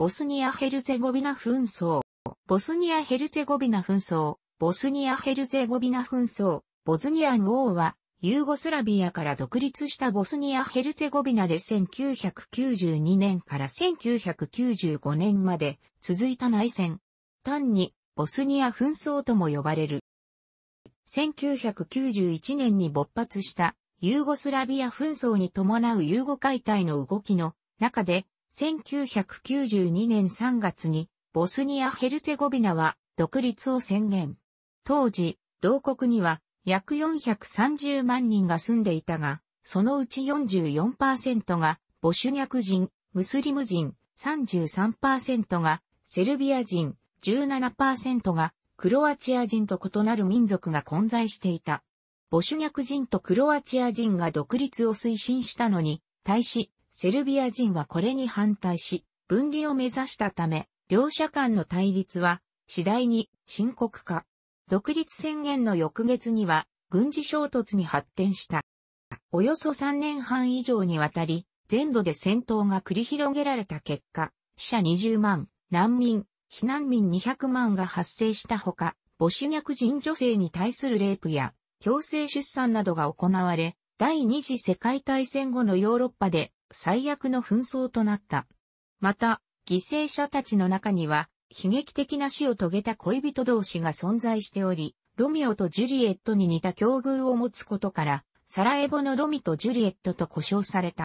ボスニア・ヘルツェゴビナ紛争、ボスニア・ヘルツェゴビナ紛争、ボスニア・ヘルツェゴビナ紛争、ボズニアン王は、ユーゴスラビアから独立したボスニア・ヘルツェゴビナで1992年から1995年まで続いた内戦。単に、ボスニア紛争とも呼ばれる。1991年に勃発したユーゴスラビア紛争に伴うユーゴ解体の動きの中で1992年3月にボスニア・ヘルツェゴビナは独立を宣言。当時、同国には約430万人が住んでいたが、そのうち44%がボシュニャク人、ムスリム人、33%がセルビア人、17%がクロアチア人と異なる民族が混在していた。ボシュニャク人とクロアチア人が独立を推進したのに、対し、セルビア人はこれに反対し、分離を目指したため、両者間の対立は次第に深刻化。独立宣言の翌月には軍事衝突に発展した。およそ3年半以上にわたり、全土で戦闘が繰り広げられた結果、死者20万、難民、避難民200万が発生したほか、母子虐人女性に対するレイプや強制出産などが行われ、第二次世界大戦後のヨーロッパで最悪の紛争となった。また、犠牲者たちの中には、悲劇的な死を遂げた恋人同士が存在しており、ロミオとジュリエットに似た境遇を持つことから、サラエボのロミとジュリエットと呼称された。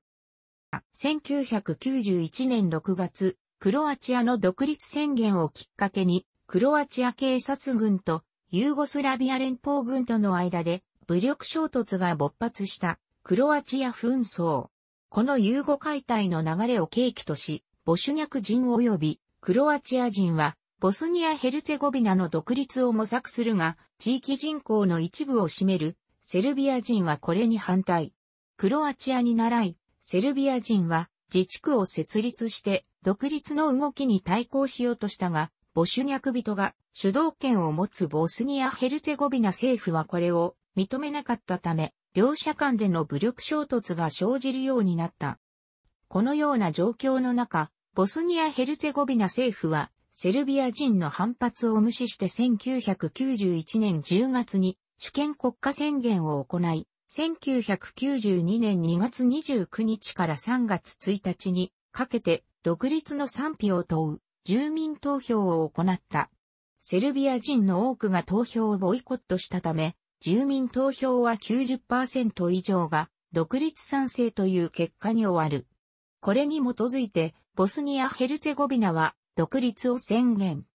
1991年6月、クロアチアの独立宣言をきっかけに、クロアチア警察軍とユーゴスラビア連邦軍との間で武力衝突が勃発したクロアチア紛争。このユーゴ解体の流れを契機とし、ボシュニャク人及びクロアチア人は、ボスニア・ヘルツェゴビナの独立を模索するが、地域人口の一部を占めるセルビア人はこれに反対。クロアチアに習い、セルビア人は自治区を設立して独立の動きに対抗しようとしたが、ボシュニャク人が主導権を持つボスニア・ヘルツェゴビナ政府はこれを認めなかったため、両者間での武力衝突が生じるようになった。このような状況の中、ボスニア・ヘルツェゴビナ政府は、セルビア人の反発を無視して1991年10月に主権国家宣言を行い、1992年2月29日から3月1日にかけて独立の賛否を問う住民投票を行った。セルビア人の多くが投票をボイコットしたため、住民投票は90%以上が独立賛成という結果に終わる。これに基づいて、ボスニア・ヘルツェゴビナは独立を宣言。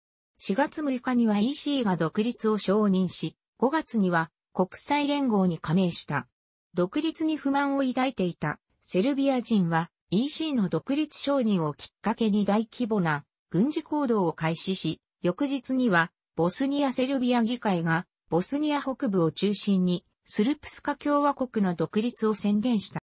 4月6日には EC が独立を承認し、5月には国際連合に加盟した。独立に不満を抱いていたセルビア人は EC の独立承認をきっかけに大規模な軍事行動を開始し、翌日にはボスニア・セルビア議会がボスニア北部を中心に、スルプスカ共和国の独立を宣言した。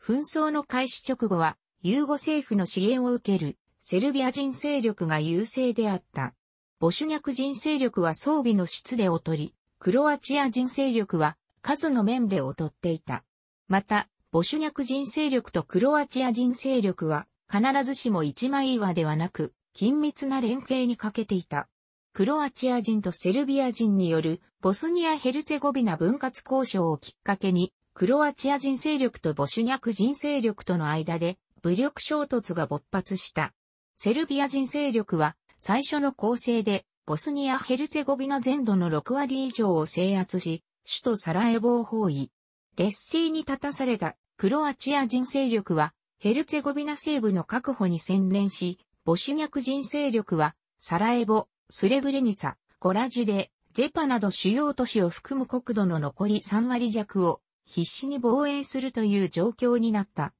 紛争の開始直後は、ユーゴ政府の支援を受ける、セルビア人勢力が優勢であった。ボシュニャク人勢力は装備の質で劣り、クロアチア人勢力は数の面で劣っていた。また、ボシュニャク人勢力とクロアチア人勢力は必ずしも一枚岩ではなく、緊密な連携に欠けていた。クロアチア人とセルビア人によるボスニア・ヘルツェゴビナ分割交渉をきっかけに、クロアチア人勢力とボシュニャク人勢力との間で武力衝突が勃発した。セルビア人勢力は最初の構成でボスニア・ヘルツェゴビナ全土の6割以上を制圧し、首都サラエボを包囲。劣勢に立たされたクロアチア人勢力はヘルツェゴビナ西部の確保に専念し、ボシュニャク人勢力はサラエボ、スレブレニツァ、ゴラジュデ、ジェパなど主要都市を含む国土の残り3割弱を必死に防衛するという状況になった。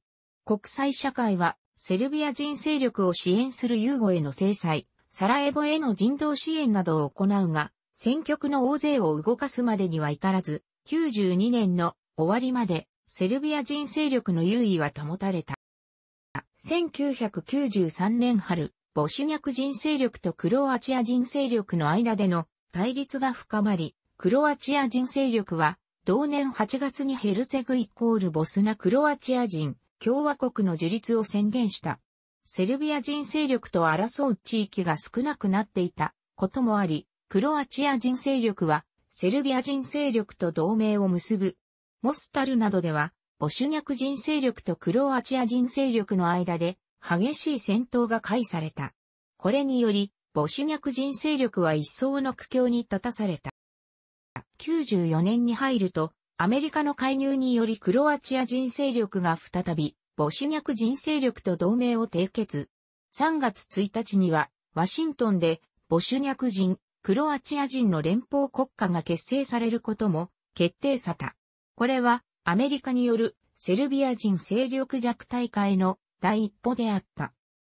国際社会はセルビア人勢力を支援するユーゴへの制裁、サラエボへの人道支援などを行うが、選挙区の大勢を動かすまでには至らず、92年の終わりまでセルビア人勢力の優位は保たれた。1993年春、ボシュニャク人勢力とクロアチア人勢力の間での対立が深まり、クロアチア人勢力は、同年8月にヘルツェグイコールボスナクロアチア人共和国の樹立を宣言した。セルビア人勢力と争う地域が少なくなっていたこともあり、クロアチア人勢力は、セルビア人勢力と同盟を結ぶ。モスタルなどでは、ボシュニャク人勢力とクロアチア人勢力の間で激しい戦闘が開された。これにより、母子逆人勢力は一層の苦境に立たされた。94年に入ると、アメリカの介入によりクロアチア人勢力が再び、母子逆人勢力と同盟を締結。3月1日には、ワシントンで、母子逆人、クロアチア人の連邦国家が結成されることも、決定さた。これは、アメリカによる、セルビア人勢力弱大会の第一歩であった。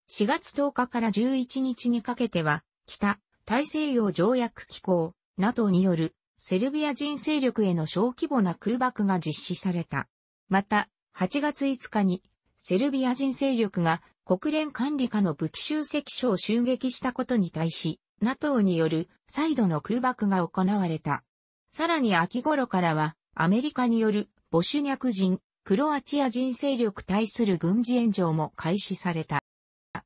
4月10日から11日にかけては、北、大西洋条約機構、NATO による、セルビア人勢力への小規模な空爆が実施された。また、8月5日に、セルビア人勢力が国連管理下の武器集積所を襲撃したことに対し、NATO による再度の空爆が行われた。さらに秋頃からは、アメリカによるボシュニャク人、クロアチア人勢力対する軍事援助も開始された。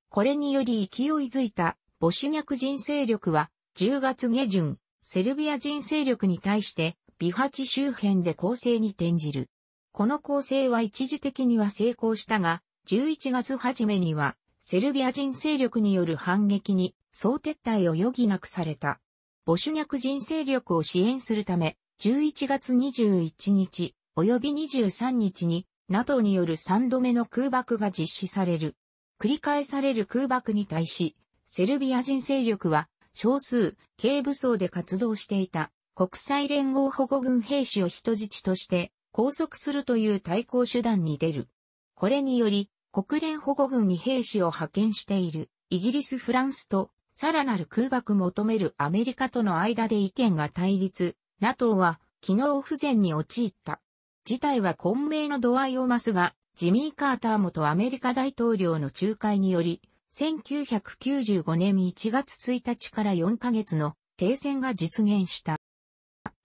これにより勢いづいたボシュニャク人勢力は10月下旬、セルビア人勢力に対してビハチ周辺で攻勢に転じる。この攻勢は一時的には成功したが、11月初めにはセルビア人勢力による反撃に総撤退を余儀なくされた。ボシュニャク人勢力を支援するため、11月21日、及び23日に NATO による3度目の空爆が実施される。繰り返される空爆に対し、セルビア人勢力は少数、軽武装で活動していた国際連合保護軍兵士を人質として拘束するという対抗手段に出る。これにより、国連保護軍に兵士を派遣しているイギリス・フランスとさらなる空爆求めるアメリカとの間で意見が対立、NATO は機能不全に陥った。事態は混迷の度合いを増すが、ジミー・カーター元アメリカ大統領の仲介により、1995年1月1日から4ヶ月の停戦が実現した。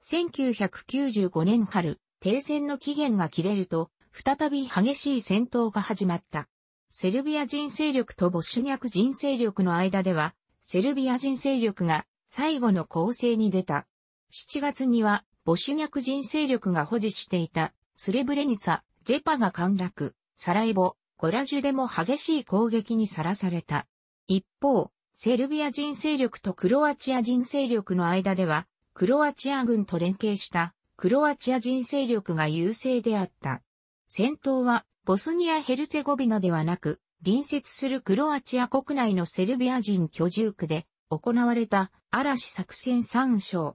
1995年春、停戦の期限が切れると、再び激しい戦闘が始まった。セルビア人勢力とボッシュニャク人勢力の間では、セルビア人勢力が最後の攻勢に出た。7月にはボシュニャク人勢力が保持していた、スレブレニツァ、ジェパが陥落、サラエボ、ゴラジュでも激しい攻撃にさらされた。一方、セルビア人勢力とクロアチア人勢力の間では、クロアチア軍と連携したクロアチア人勢力が優勢であった。戦闘はボスニア・ヘルツェゴビナではなく、隣接するクロアチア国内のセルビア人居住区で行われた嵐作戦3章。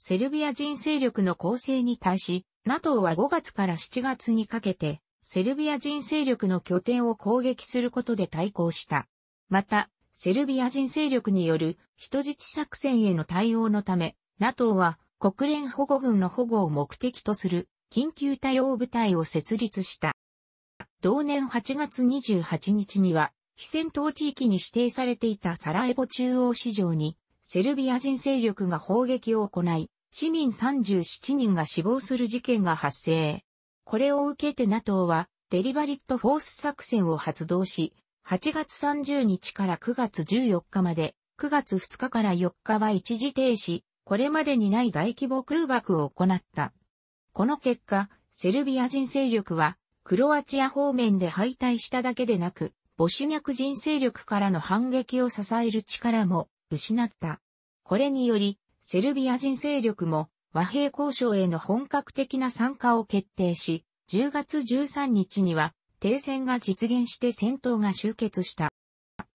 セルビア人勢力の構成に対し、NATO は5月から7月にかけて、セルビア人勢力の拠点を攻撃することで対抗した。また、セルビア人勢力による人質作戦への対応のため、NATO は国連保護軍の保護を目的とする緊急対応部隊を設立した。同年8月28日には、非戦闘地域に指定されていたサラエボ中央市場にセルビア人勢力が砲撃を行い、市民37人が死亡する事件が発生。これを受けて NATO は、デリバリットフォース作戦を発動し、8月30日から9月14日まで、9月2日から4日は一時停止、これまでにない大規模空爆を行った。この結果、セルビア人勢力は、クロアチア方面で敗退しただけでなく、ボシニャク人勢力からの反撃を支える力も失った。これにより、セルビア人勢力も和平交渉への本格的な参加を決定し、10月13日には停戦が実現して戦闘が終結した。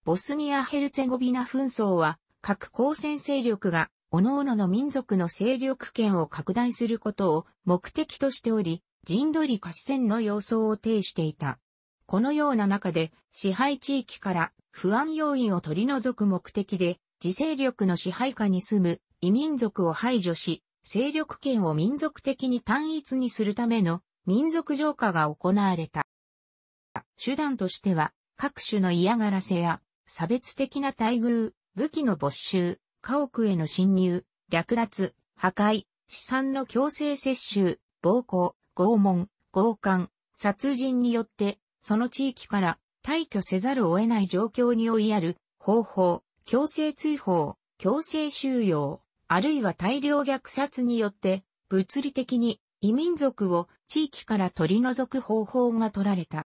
ボスニア・ヘルツェゴビナ紛争は各交戦勢力が各々の民族の勢力圏を拡大することを目的としており、陣取り合戦の様相を呈していた。このような中で支配地域から不安要因を取り除く目的で自勢力の支配下に住む異民族を排除し、勢力圏を民族的に単一にするための民族浄化が行われた。手段としては、各種の嫌がらせや、差別的な待遇、武器の没収、家屋への侵入、略奪、破壊、資産の強制接収、暴行、拷問、強姦、殺人によって、その地域から退去せざるを得ない状況に追いやる方法、強制追放、強制収容、あるいは大量虐殺によって、物理的に異民族を地域から取り除く方法が取られた。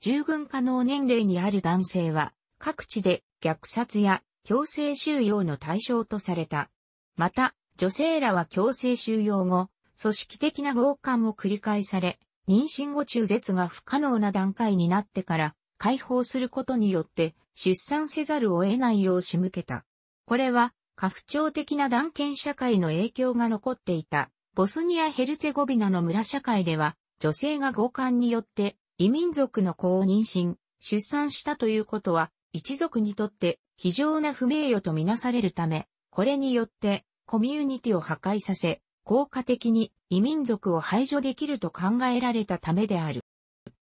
従軍可能年齢にある男性は、各地で虐殺や強制収容の対象とされた。また、女性らは強制収容後、組織的な強姦を繰り返され、妊娠後中絶が不可能な段階になってから解放することによって出産せざるを得ないよう仕向けた。これは、家父長的な断権社会の影響が残っていた、ボスニア・ヘルツェゴビナの村社会では、女性が強姦によって異民族の子を妊娠、出産したということは、一族にとって非常な不名誉とみなされるため、これによってコミュニティを破壊させ、効果的に異民族を排除できると考えられたためである。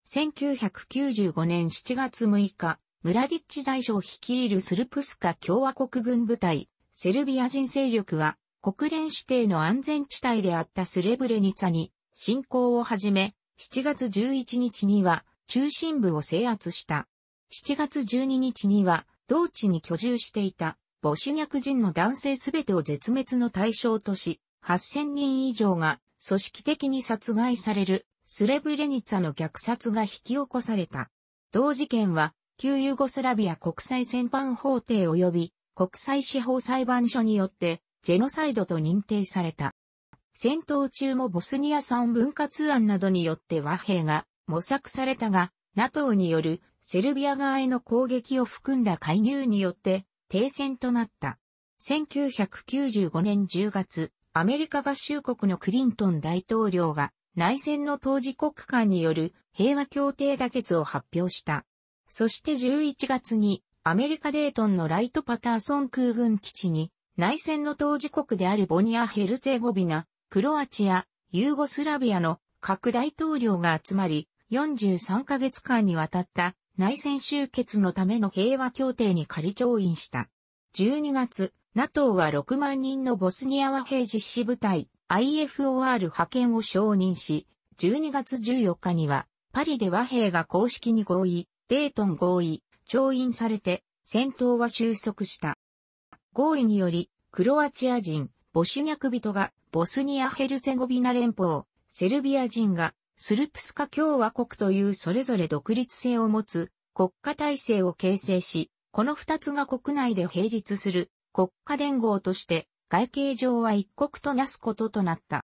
1995年7月6日、ムラディッチ大将率いるスルプスカ共和国軍部隊、セルビア人勢力は、国連指定の安全地帯であったスレブレニツァに侵攻を始め、7月11日には中心部を制圧した。7月12日には同地に居住していた母子逆人の男性すべてを絶滅の対象とし、8000人以上が組織的に殺害されるスレブレニツァの虐殺が引き起こされた。同事件は旧ユーゴスラビア国際戦犯法廷及び国際司法裁判所によってジェノサイドと認定された。戦闘中もボスニア産分割案などによって和平が模索されたが、NATO によるセルビア側への攻撃を含んだ介入によって停戦となった。1995年10月、アメリカ合衆国のクリントン大統領が内戦の当事国間による平和協定妥結を発表した。そして11月にアメリカデートンのライトパターソン空軍基地に内戦の当事国であるボニア・ヘルツェゴビナ、クロアチア、ユーゴスラビアの各大統領が集まり、43ヶ月間にわたった内戦終結のための平和協定に仮調印した。12月、NATO は6万人のボスニア和平実施部隊 IFOR 派遣を承認し、12月14日にはパリで和平が公式に合意、デートン合意、調印されて、戦闘は収束した。合意により、クロアチア人、ボシュニャク人が、ボスニア・ヘルゼゴビナ連邦、セルビア人が、スルプスカ共和国というそれぞれ独立性を持つ国家体制を形成し、この二つが国内で並立する国家連合として外形上は一国となすこととなった。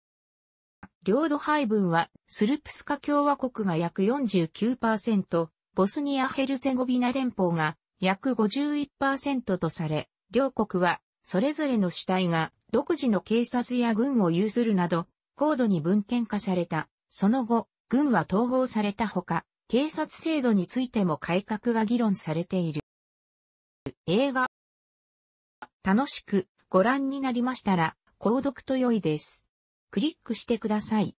領土配分はスルプスカ共和国が約49%、ボスニア・ヘルツェゴビナ連邦が約51%とされ、両国はそれぞれの主体が独自の警察や軍を有するなど、高度に文献化された。その後、軍は統合されたほか、警察制度についても改革が議論されている。映画。楽しくご覧になりましたら、購読と良いです。クリックしてください。